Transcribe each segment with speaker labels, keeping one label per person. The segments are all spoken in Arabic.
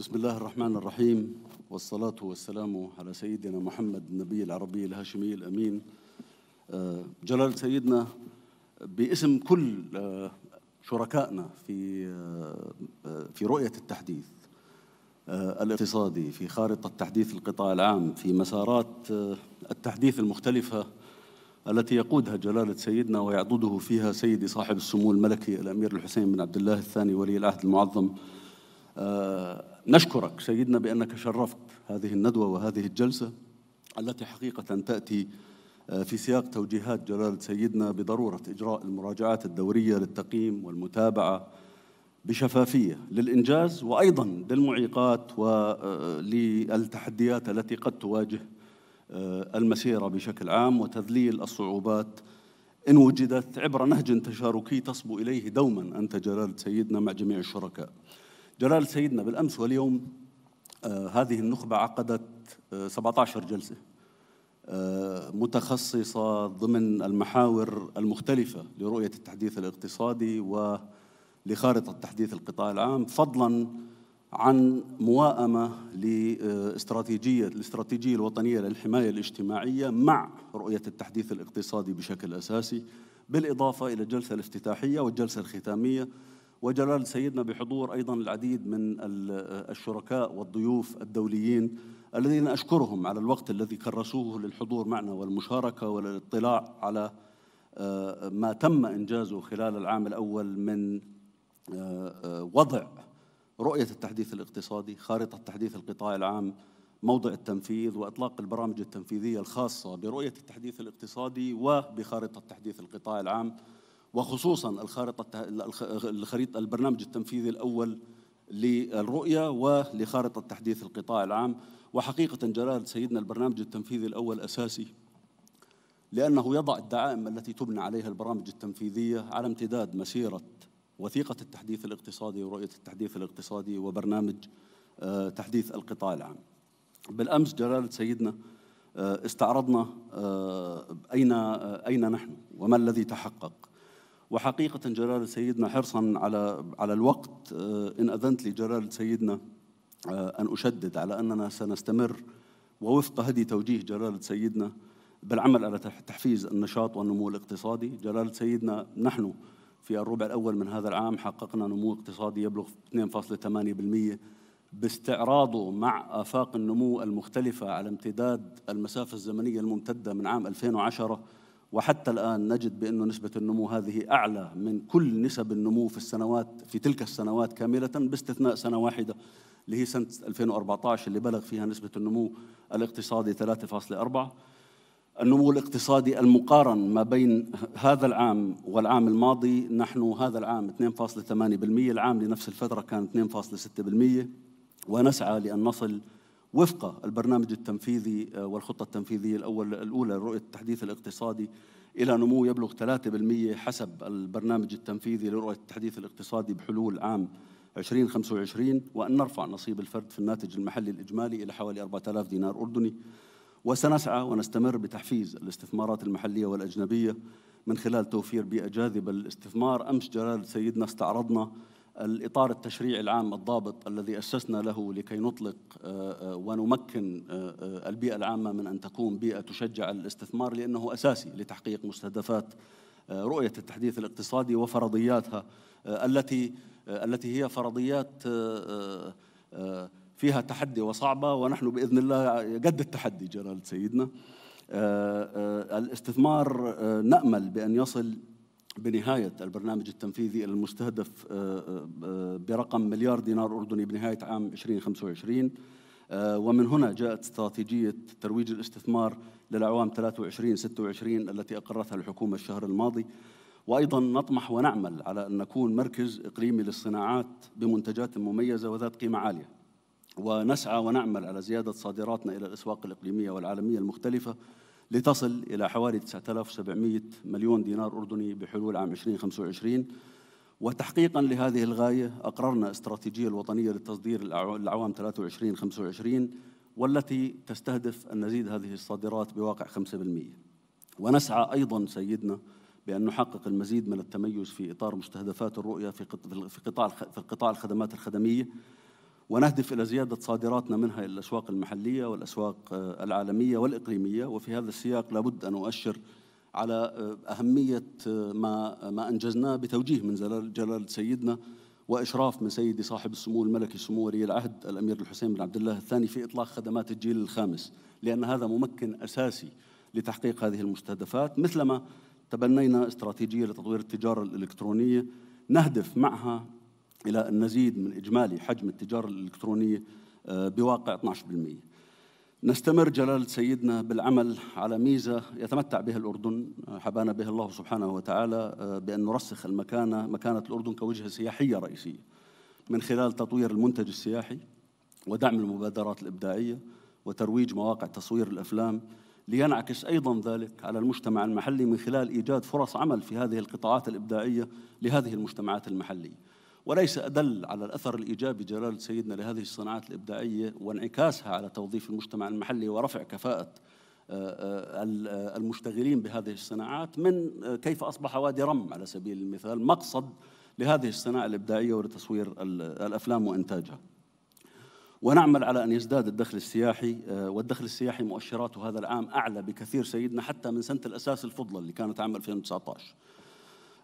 Speaker 1: بسم الله الرحمن الرحيم والصلاة والسلام على سيدنا محمد النبي العربي الهاشمي الأمين آه، جلالة سيدنا باسم كل آه، شركائنا في آه، في رؤية التحديث الاقتصادي في خارطة تحديث القطاع العام في مسارات التحديث المختلفة التي يقودها جلالة سيدنا ويعضده فيها سيدي صاحب السمو الملكي الأمير الحسين بن عبد الله الثاني ولي العهد المعظم آه، نشكرك سيدنا بأنك شرفت هذه الندوة وهذه الجلسة التي حقيقة تأتي آه، في سياق توجيهات جلالة سيدنا بضرورة إجراء المراجعات الدورية للتقييم والمتابعة بشفافية للإنجاز وأيضا للمعيقات وللتحديات آه، التي قد تواجه المسيرة بشكل عام وتذليل الصعوبات إن وجدت عبر نهج تشاركي تصبو إليه دوما أنت جلالة سيدنا مع جميع الشركاء جلال سيدنا بالأمس واليوم آه، هذه النخبة عقدت 17 آه، جلسة آه، متخصصة ضمن المحاور المختلفة لرؤية التحديث الاقتصادي ولخارطة تحديث القطاع العام فضلا عن مواءمة لاستراتيجية الاستراتيجية الوطنية للحماية الاجتماعية مع رؤية التحديث الاقتصادي بشكل أساسي بالإضافة إلى الجلسة الافتتاحية والجلسة الختامية وجلال سيدنا بحضور أيضا العديد من الشركاء والضيوف الدوليين الذين أشكرهم على الوقت الذي كرسوه للحضور معنا والمشاركة والاطلاع على آه، ما تم إنجازه خلال العام الأول من آه، آه، وضع رؤية التحديث الاقتصادي خارطة تحديث القطاع العام موضع التنفيذ وإطلاق البرامج التنفيذية الخاصة برؤية التحديث الاقتصادي وبخارطة تحديث القطاع العام وخصوصا الخارطة الخريطة البرنامج التنفيذي الأول للرؤية ولخارطة تحديث القطاع العام وحقيقة جلالة سيدنا البرنامج التنفيذي الأول أساسي لأنه يضع الدعائم التي تبنى عليها البرامج التنفيذية على امتداد مسيرة وثيقة التحديث الاقتصادي ورؤية التحديث الاقتصادي وبرنامج آه، تحديث القطاع العام بالأمس جلالة سيدنا آه، استعرضنا آه، أين أين نحن وما الذي تحقق وحقيقة جلالة سيدنا حرصا على على الوقت آه، إن أذنت لي جلالة سيدنا آه، أن أشدد على أننا سنستمر ووفق هدي توجيه جلالة سيدنا بالعمل على تحفيز النشاط والنمو الاقتصادي جلالة سيدنا نحن في الربع الأول من هذا العام حققنا نمو اقتصادي يبلغ 2.8% باستعراضه مع آفاق النمو المختلفة على امتداد المسافة الزمنية الممتدة من عام 2010 وحتى الآن نجد بأن نسبة النمو هذه أعلى من كل نسب النمو في السنوات في تلك السنوات كاملة باستثناء سنة واحدة اللي هي سنة 2014 اللي بلغ فيها نسبة النمو الاقتصادي 3.4 النمو الاقتصادي المقارن ما بين هذا العام والعام الماضي نحن هذا العام 2.8% العام لنفس الفترة كان 2.6% ونسعى لأن نصل وفق البرنامج التنفيذي آه، والخطة التنفيذية الأول الأولى لرؤية التحديث الاقتصادي إلى نمو يبلغ 3% حسب البرنامج التنفيذي لرؤية التحديث الاقتصادي بحلول عام 2025 وأن نرفع نصيب الفرد في الناتج المحلي الإجمالي إلى حوالي 4000 دينار أردني وسنسعى ونستمر بتحفيز الاستثمارات المحلية والأجنبية من خلال توفير بيئة جاذبة للاستثمار أمس جلالة سيدنا استعرضنا الإطار التشريعي العام الضابط الذي أسسنا له لكي نطلق آه، آه، ونمكن آه، البيئة العامة من أن تكون بيئة تشجع الاستثمار لأنه أساسي لتحقيق مستهدفات رؤية التحديث الاقتصادي وفرضياتها التي التي هي فرضيات فيها تحدي وصعبة ونحن بإذن الله قد التحدي جلالة سيدنا الاستثمار نأمل بأن يصل بنهاية البرنامج التنفيذي المستهدف آه، آه، برقم مليار دينار أردني بنهاية عام 2025 آه، ومن هنا جاءت استراتيجية ترويج الاستثمار للأعوام 23-26 التي أقرتها الحكومة الشهر الماضي وأيضا نطمح ونعمل على أن نكون مركز إقليمي للصناعات بمنتجات مميزة وذات قيمة عالية ونسعى ونعمل على زيادة صادراتنا إلى الأسواق الإقليمية والعالمية المختلفة لتصل إلى حوالي 9700 مليون دينار أردني بحلول عام 2025 وتحقيقا لهذه الغاية أقررنا استراتيجية الوطنية للتصدير العوام 23-25 والتي تستهدف أن نزيد هذه الصادرات بواقع 5% ونسعى أيضا سيدنا بأن نحقق المزيد من التميز في إطار مستهدفات الرؤية في قطاع في قطاع الخدمات الخدمية ونهدف إلى زيادة صادراتنا منها إلى الأسواق المحلية والأسواق آه، العالمية والإقليمية وفي هذا السياق لابد أن أؤشر على آه، أهمية آه، ما, ما أنجزناه بتوجيه من جلالة سيدنا وإشراف من سيدي صاحب السمو الملكي سمو ولي العهد الأمير الحسين بن عبد الله الثاني في إطلاق خدمات الجيل الخامس لأن هذا ممكن أساسي لتحقيق هذه المستهدفات مثلما تبنينا استراتيجية لتطوير التجارة الإلكترونية نهدف معها إلى أن نزيد من إجمالي حجم التجارة الإلكترونية آه، بواقع 12% نستمر جلالة سيدنا بالعمل على ميزة يتمتع بها الأردن آه، حبانا بها الله سبحانه وتعالى آه، بأن نرسخ المكانة مكانة الأردن كوجهة سياحية رئيسية من خلال تطوير المنتج السياحي ودعم المبادرات الإبداعية وترويج مواقع تصوير الأفلام لينعكس أيضا ذلك على المجتمع المحلي من خلال إيجاد فرص عمل في هذه القطاعات الإبداعية لهذه المجتمعات المحلية وليس أدل على الأثر الإيجابي جلالة سيدنا لهذه الصناعات الإبداعية وانعكاسها على توظيف المجتمع المحلي ورفع كفاءة آه، آه، آه، المشتغلين بهذه الصناعات من كيف أصبح وادي رم على سبيل المثال مقصد لهذه الصناعة الإبداعية ولتصوير الأفلام وإنتاجها ونعمل على أن يزداد الدخل السياحي والدخل السياحي مؤشراته هذا العام أعلى بكثير سيدنا حتى من سنة الأساس الفضلة اللي كانت عام 2019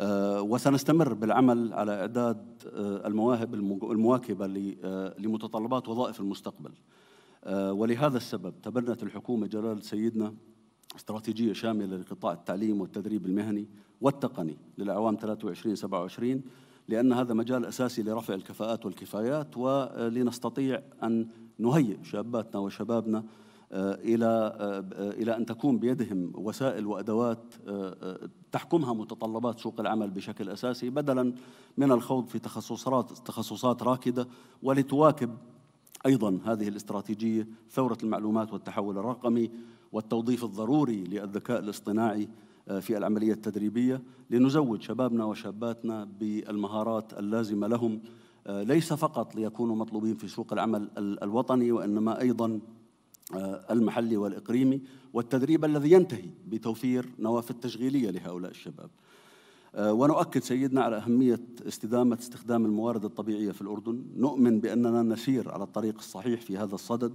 Speaker 1: آه، وسنستمر بالعمل على إعداد آه، المواهب المواكبة آه، لمتطلبات وظائف المستقبل ولهذا السبب تبنت الحكومة جلالة سيدنا استراتيجية شاملة لقطاع التعليم والتدريب المهني والتقني للأعوام 23 27 لأن هذا مجال أساسي لرفع الكفاءات والكفايات ولنستطيع أن نهيئ شاباتنا وشبابنا آه، الى آه، الى ان تكون بيدهم وسائل وادوات آه، تحكمها متطلبات سوق العمل بشكل اساسي بدلا من الخوض في تخصصات تخصصات راكده ولتواكب ايضا هذه الاستراتيجيه ثوره المعلومات والتحول الرقمي والتوظيف الضروري للذكاء الاصطناعي في العمليه التدريبيه لنزود شبابنا وشاباتنا بالمهارات اللازمه لهم ليس فقط ليكونوا مطلوبين في سوق العمل الوطني وانما ايضا آه، المحلي والإقليمي والتدريب الذي ينتهي بتوفير نوافذ تشغيلية لهؤلاء الشباب آه، ونؤكد سيدنا على أهمية استدامة استخدام الموارد الطبيعية في الأردن نؤمن بأننا نسير على الطريق الصحيح في هذا الصدد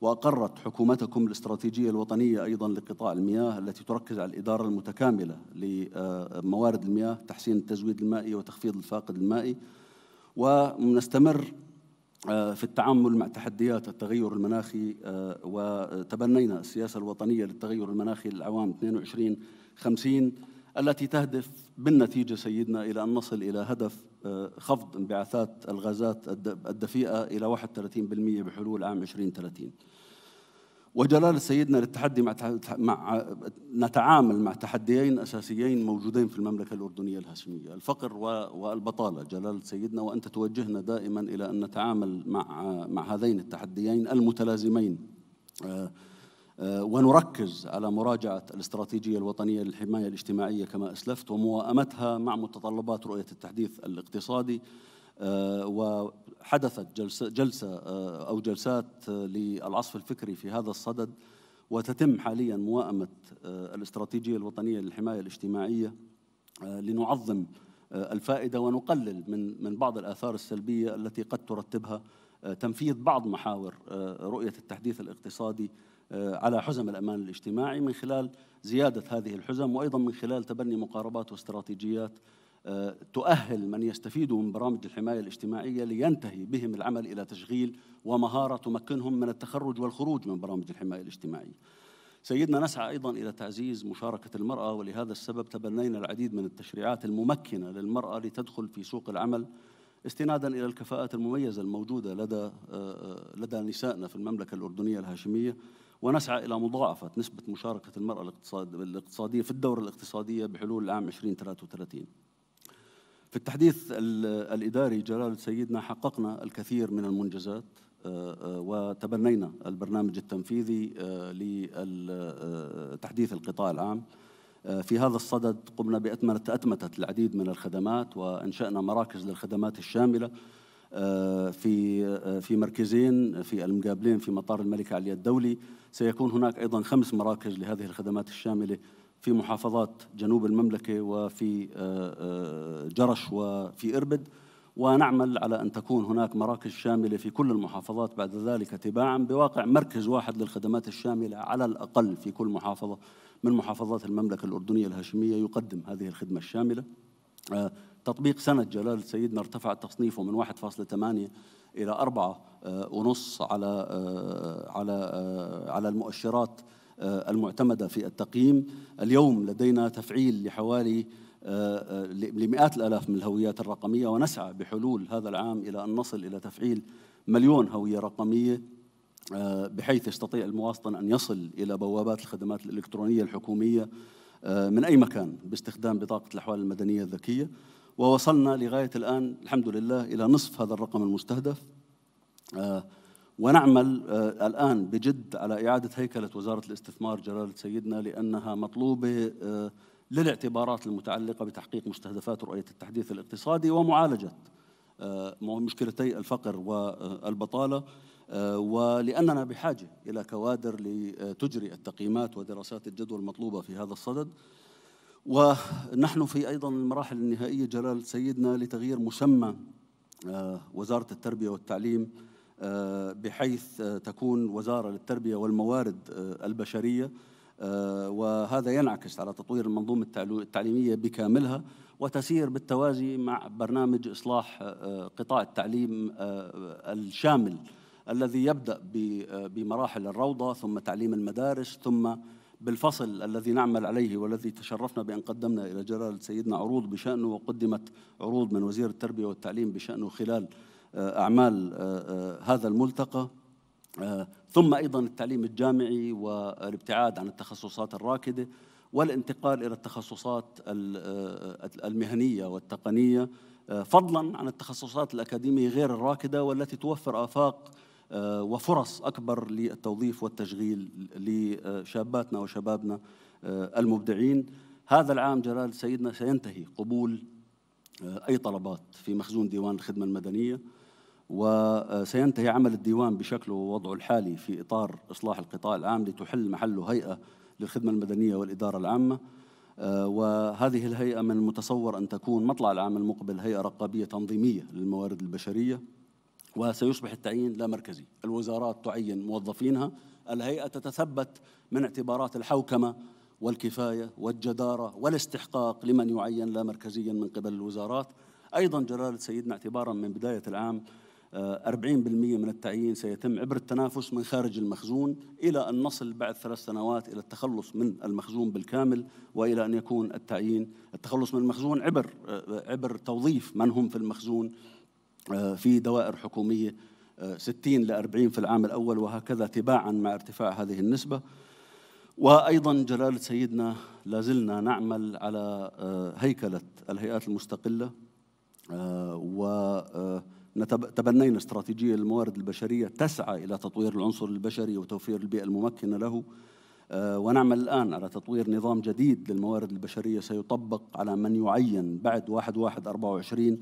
Speaker 1: وأقرت حكومتكم الاستراتيجية الوطنية أيضا لقطاع المياه التي تركز على الإدارة المتكاملة لموارد المياه تحسين التزويد المائي وتخفيض الفاقد المائي ونستمر آه، في التعامل مع تحديات التغير المناخي آه، وتبنينا السياسة الوطنية للتغير المناخي للعوام 22 50 التي تهدف بالنتيجة سيدنا إلى أن نصل إلى هدف آه، خفض انبعاثات الغازات الدفيئة إلى 31% بحلول عام 2030 وجلالة سيدنا للتحدي مع مع نتعامل مع تحديين اساسيين موجودين في المملكه الاردنيه الهاشميه، الفقر والبطاله، جلالة سيدنا وانت توجهنا دائما الى ان نتعامل مع مع هذين التحديين المتلازمين آه، آه، ونركز على مراجعه الاستراتيجيه الوطنيه للحمايه الاجتماعيه كما اسلفت وموائمتها مع متطلبات رؤيه التحديث الاقتصادي آه، وحدثت جلسة, جلسة آه، أو جلسات آه، للعصف الفكري في هذا الصدد وتتم حاليا موائمة الاستراتيجية الوطنية للحماية الاجتماعية لنعظم الفائدة ونقلل من من بعض الآثار السلبية التي قد ترتبها تنفيذ بعض محاور رؤية التحديث الاقتصادي على حزم الأمان الاجتماعي من خلال زيادة هذه الحزم وأيضا من خلال تبني مقاربات واستراتيجيات تؤهل من يستفيدوا من برامج الحماية الاجتماعية لينتهي بهم العمل إلى تشغيل ومهارة تمكنهم من التخرج والخروج من برامج الحماية الاجتماعية سيدنا نسعى أيضا إلى تعزيز مشاركة المرأة ولهذا السبب تبنينا العديد من التشريعات الممكنة للمرأة لتدخل في سوق العمل استنادا إلى الكفاءات المميزة الموجودة لدى لدى نسائنا في المملكة الأردنية الهاشمية ونسعى إلى مضاعفة نسبة مشاركة المرأة الاقتصادية في الدورة الاقتصادية بحلول العام 2033 في التحديث الإداري جلالة سيدنا حققنا الكثير من المنجزات آه، آه، وتبنينا البرنامج التنفيذي آه، لتحديث القطاع العام في هذا الصدد قمنا بأتمتة العديد من الخدمات وأنشأنا مراكز للخدمات الشاملة في في مركزين في المقابلين في مطار الملك علي الدولي سيكون هناك أيضا خمس مراكز لهذه الخدمات الشاملة في محافظات جنوب المملكة وفي آه، آه، جرش وفي إربد ونعمل على أن تكون هناك مراكز شاملة في كل المحافظات بعد ذلك تباعا بواقع مركز واحد للخدمات الشاملة على الأقل في كل محافظة من محافظات المملكة الأردنية الهاشمية يقدم هذه الخدمة الشاملة آه، تطبيق سنة جلالة سيدنا ارتفع تصنيفه من 1.8 إلى 4.5 على على على المؤشرات آه، المعتمدة في التقييم اليوم لدينا تفعيل لحوالي آه، آه، لمئات الآلاف من الهويات الرقمية ونسعى بحلول هذا العام إلى أن نصل إلى تفعيل مليون هوية رقمية بحيث يستطيع المواطن أن يصل إلى بوابات الخدمات الإلكترونية الحكومية من أي مكان باستخدام بطاقة الأحوال المدنية الذكية ووصلنا لغاية الآن الحمد لله إلى نصف هذا الرقم المستهدف ونعمل آه، الآن بجد على إعادة هيكلة وزارة الاستثمار جلالة سيدنا لأنها مطلوبة آه، للاعتبارات المتعلقة بتحقيق مستهدفات رؤية التحديث الاقتصادي ومعالجة آه، مشكلتي الفقر والبطالة ولأننا بحاجة إلى كوادر لتجري التقييمات ودراسات الجدوى المطلوبة في هذا الصدد ونحن في أيضا المراحل النهائية جلالة سيدنا لتغيير مسمى وزارة التربية والتعليم آه، بحيث آه، تكون وزارة للتربية والموارد آه، البشرية وهذا ينعكس على تطوير المنظومة التعليمية بكاملها وتسير بالتوازي مع برنامج إصلاح قطاع التعليم الشامل الذي يبدأ بمراحل الروضة ثم تعليم المدارس ثم بالفصل الذي نعمل عليه والذي تشرفنا بأن قدمنا إلى جلالة سيدنا عروض بشأنه وقدمت عروض من وزير التربية والتعليم بشأنه خلال آه، أعمال آه، آه، هذا الملتقى ثم أيضا التعليم الجامعي والابتعاد عن التخصصات الراكدة والانتقال إلى التخصصات المهنية والتقنية فضلا عن التخصصات الأكاديمية غير الراكدة والتي توفر آفاق وفرص أكبر للتوظيف والتشغيل لشاباتنا وشبابنا المبدعين هذا العام جلال سيدنا سينتهي قبول أي طلبات في مخزون ديوان الخدمة المدنية وسينتهي عمل الديوان بشكله ووضعه الحالي في إطار إصلاح القطاع العام لتحل محله هيئة للخدمة المدنية والإدارة العامة آه، وهذه الهيئة من المتصور أن تكون مطلع العام المقبل هيئة رقابية تنظيمية للموارد البشرية وسيصبح التعيين لا مركزي الوزارات تعين موظفينها الهيئة تتثبت من اعتبارات الحوكمة والكفاية والجدارة والاستحقاق لمن يعين لا مركزيا من قبل الوزارات أيضا جلالة سيدنا اعتبارا من بداية العام 40% آه، من التعيين سيتم عبر التنافس من خارج المخزون إلى أن نصل بعد ثلاث سنوات إلى التخلص من المخزون بالكامل وإلى أن يكون التعيين التخلص من المخزون عبر آه، عبر توظيف من هم في المخزون آه، في دوائر حكومية 60 ل 40 في العام الأول وهكذا تباعا مع ارتفاع هذه النسبة وأيضا جلالة سيدنا لازلنا نعمل على هيكلة الهيئات المستقلة و تبنينا استراتيجية للموارد البشرية تسعى إلى تطوير العنصر البشري وتوفير البيئة الممكنة له آه، ونعمل الآن على تطوير نظام جديد للموارد البشرية سيطبق على من يعين بعد 1/1/24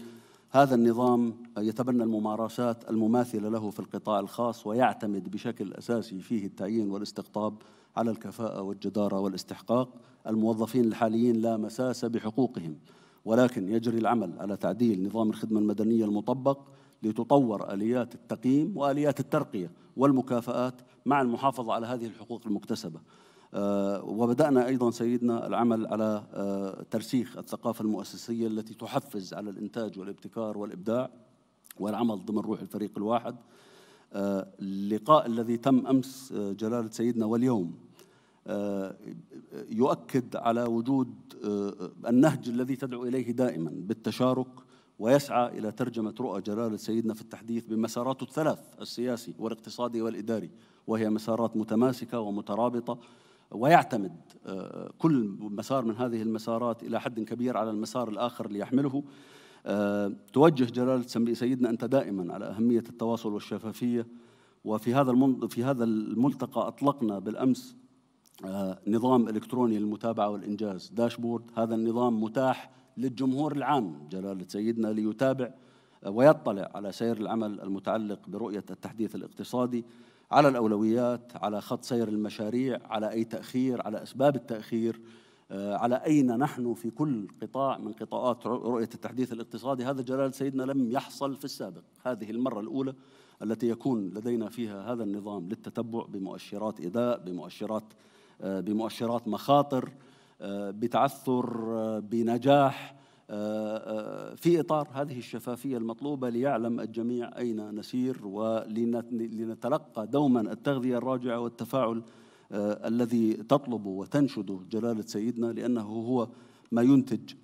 Speaker 1: هذا النظام يتبنى الممارسات المماثلة له في القطاع الخاص ويعتمد بشكل أساسي فيه التعيين والاستقطاب على الكفاءة والجدارة والاستحقاق الموظفين الحاليين لا مساس بحقوقهم ولكن يجري العمل على تعديل نظام الخدمة المدنية المطبق لتطور اليات التقييم واليات الترقيه والمكافآت مع المحافظه على هذه الحقوق المكتسبه. آه، وبدانا ايضا سيدنا العمل على آه، ترسيخ الثقافه المؤسسيه التي تحفز على الانتاج والابتكار والابداع والعمل ضمن روح الفريق الواحد. آه، اللقاء الذي تم امس جلاله سيدنا واليوم يؤكد على وجود النهج الذي تدعو اليه دائما بالتشارك ويسعى إلى ترجمة رؤى جلالة سيدنا في التحديث بمساراته الثلاث السياسي والاقتصادي والإداري وهي مسارات متماسكة ومترابطة ويعتمد آه، كل مسار من هذه المسارات إلى حد كبير على المسار الآخر ليحمله آه، توجه جلالة سيدنا أنت دائما على أهمية التواصل والشفافية وفي هذا في هذا الملتقى أطلقنا بالأمس آه، نظام إلكتروني للمتابعة والإنجاز داشبورد هذا النظام متاح للجمهور العام جلالة سيدنا ليتابع ويطلع على سير العمل المتعلق برؤية التحديث الاقتصادي على الأولويات على خط سير المشاريع على أي تأخير على أسباب التأخير آه، على أين نحن في كل قطاع من قطاعات رؤية التحديث الاقتصادي هذا جلالة سيدنا لم يحصل في السابق هذه المرة الأولى التي يكون لدينا فيها هذا النظام للتتبع بمؤشرات إداء بمؤشرات آه، بمؤشرات مخاطر بتعثر آه، بنجاح آه، آه، في اطار هذه الشفافيه المطلوبه ليعلم الجميع اين نسير ولنتلقى دوما التغذيه الراجعه والتفاعل الذي تطلبه وتنشده جلاله سيدنا لانه هو ما ينتج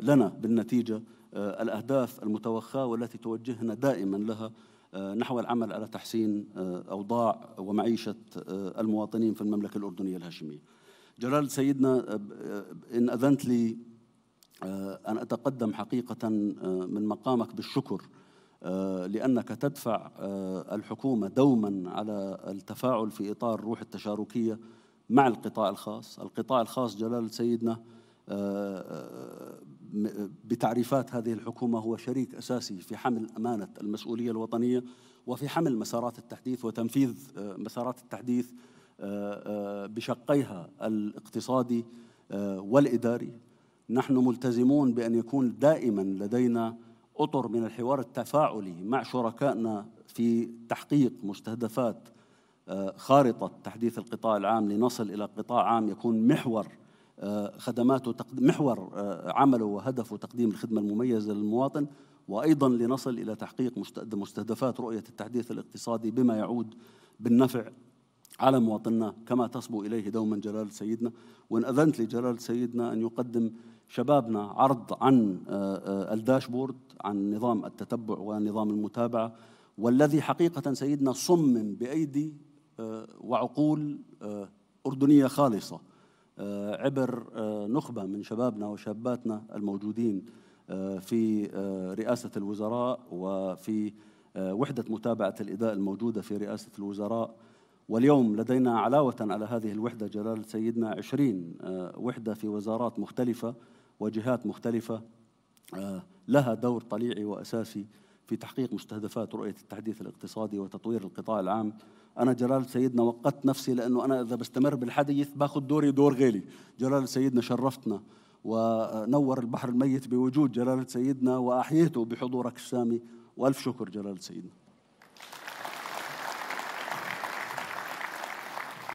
Speaker 1: لنا بالنتيجه الاهداف المتوخاه والتي توجهنا دائما لها نحو العمل على تحسين اوضاع ومعيشه المواطنين في المملكه الاردنيه الهاشميه. جلال سيدنا آه، آه، إن أذنت لي آه، أن أتقدم حقيقة من مقامك بالشكر لأنك تدفع الحكومة دوما على التفاعل في إطار روح التشاركية مع القطاع الخاص القطاع الخاص جلال سيدنا بتعريفات هذه الحكومة هو شريك أساسي في حمل أمانة المسؤولية الوطنية وفي حمل مسارات التحديث وتنفيذ مسارات التحديث آه، آه، بشقيها الاقتصادي آه، والاداري نحن ملتزمون بان يكون دائما لدينا اطر من الحوار التفاعلي مع شركائنا في تحقيق مستهدفات خارطه تحديث القطاع العام لنصل الى قطاع عام يكون محور خدماته محور عمله وهدفه تقديم الخدمه المميزه للمواطن وايضا لنصل الى تحقيق مستهدفات رؤيه التحديث الاقتصادي بما يعود بالنفع على مواطننا كما تصبو إليه دوما جلالة سيدنا وإن أذنت لجلالة سيدنا أن يقدم شبابنا عرض عن آه، آه، الداشبورد عن نظام التتبع ونظام المتابعة والذي حقيقة سيدنا صمم بأيدي آه، وعقول أردنية خالصة عبر نخبة من شبابنا وشاباتنا الموجودين في رئاسة الوزراء وفي وحدة متابعة الإداء الموجودة في رئاسة الوزراء واليوم لدينا علاوة على هذه الوحدة جلالة سيدنا عشرين آه، وحدة في وزارات مختلفة وجهات مختلفة آه، لها دور طليعي وأساسي في تحقيق مستهدفات رؤية التحديث الاقتصادي وتطوير القطاع العام أنا جلالة سيدنا وقت نفسي لأنه أنا إذا بستمر بالحديث باخذ دوري دور غيري جلالة سيدنا شرفتنا ونور البحر الميت بوجود جلالة سيدنا وأحييته بحضورك السامي وألف شكر جلالة سيدنا